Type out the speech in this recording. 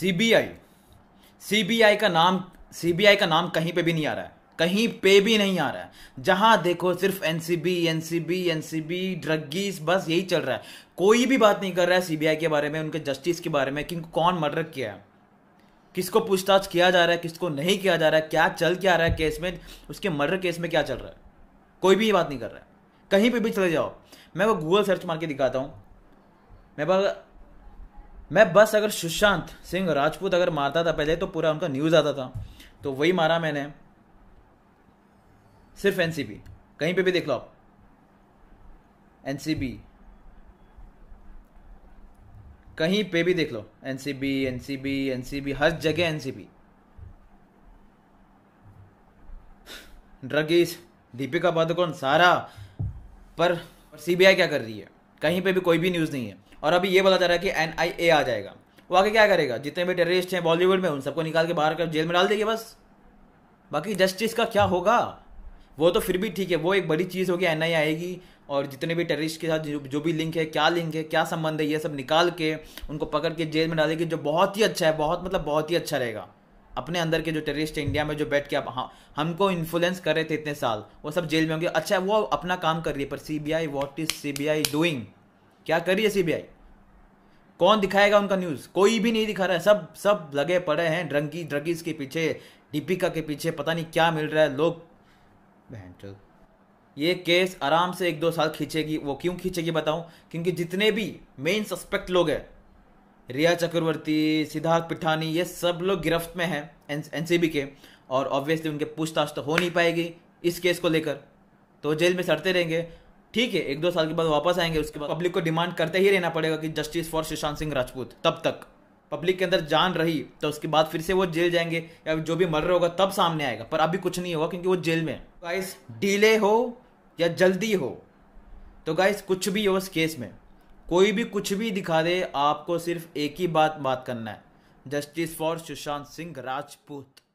CBI CBI का नाम CBI का नाम कहीं पे भी नहीं आ रहा है कहीं पे भी नहीं आ रहा है जहां देखो सिर्फ एनसीबी एनसीबी एनसीबी ड्रगीज बस यही चल रहा है कोई भी बात नहीं कर रहा है सीबीआई के बारे में उनके जस्टिस के बारे में कि कौन मर्डर किया है किसको पूछताछ किया जा रहा है किसको नहीं किया जा रहा है क्या चल क्या रहा है केस में उसके मर्डर केस में क्या चल रहा है कोई भी ये बात नहीं कर रहा है कहीं पर भी चले जाओ मैं वो गूगल सर्च मार के दिखाता हूँ मैं बस मैं बस अगर सुशांत सिंह राजपूत अगर मारता था पहले तो पूरा उनका न्यूज़ आता था तो वही मारा मैंने सिर्फ एन कहीं पे भी देख लो आप एन कहीं पे भी देख लो NCB NCB NCB N C B N C B हर जगह N C B druggies Deepika Padukone Sara पर सीबीआई क्या कर रही है कहीं पे भी कोई भी न्यूज़ नहीं है और अभी ये बोला जा रहा है कि एन आ जाएगा वो आगे क्या करेगा जितने भी टेररिस्ट हैं बॉलीवुड में उन सबको निकाल के बाहर कर जेल में डाल देगी बस बाकी जस्टिस का क्या होगा वो तो फिर भी ठीक है वो एक बड़ी चीज़ होगी एन आएगी और जितने भी टेररिस्ट के साथ जो भी लिंक है क्या लिंक है क्या संबंध है ये सब निकाल के उनको पकड़ के जेल में डालेगी जो बहुत ही अच्छा है बहुत मतलब बहुत ही अच्छा रहेगा अपने अंदर के जो टेररिस्ट हैं इंडिया में जो बैठ के आप हाँ हमको इन्फ्लुएंस कर रहे थे इतने साल वो सब जेल में होंगे अच्छा वो अपना काम कर रही है पर C B I what is C B I doing क्या करी है सीबीआई कौन दिखाएगा उनका न्यूज कोई भी नहीं दिखा रहा है सब सब लगे पड़े हैं ड्रंकी ड्रगीज के पीछे दीपिका के पीछे पता नहीं क्या मिल रहा है लोग ये केस आराम से एक दो साल खींचेगी वो क्यों खींचेगी बताऊं क्योंकि जितने भी मेन सस्पेक्ट लोग हैं रिया चक्रवर्ती सिद्धार्थ पिठानी ये सब लोग गिरफ्त में हैं एनसीबी के और ऑब्वियसली उनके पूछताछ तो हो नहीं पाएगी इस केस को लेकर तो जेल में सड़ते रहेंगे ठीक है एक दो साल के बाद वापस आएंगे उसके बाद पब्लिक को डिमांड करते ही रहना पड़ेगा कि जस्टिस फॉर सुशांत सिंह राजपूत तब तक पब्लिक के अंदर जान रही तो उसके बाद फिर से वो जेल जाएंगे या जो भी मर्डर होगा तब सामने आएगा पर अभी कुछ नहीं होगा क्योंकि वो जेल में गाइस डिले तो हो या जल्दी हो तो गाइस कुछ भी हो उस केस में कोई भी कुछ भी दिखा दे आपको सिर्फ एक ही बात बात करना है जस्टिस फॉर सुशांत सिंह राजपूत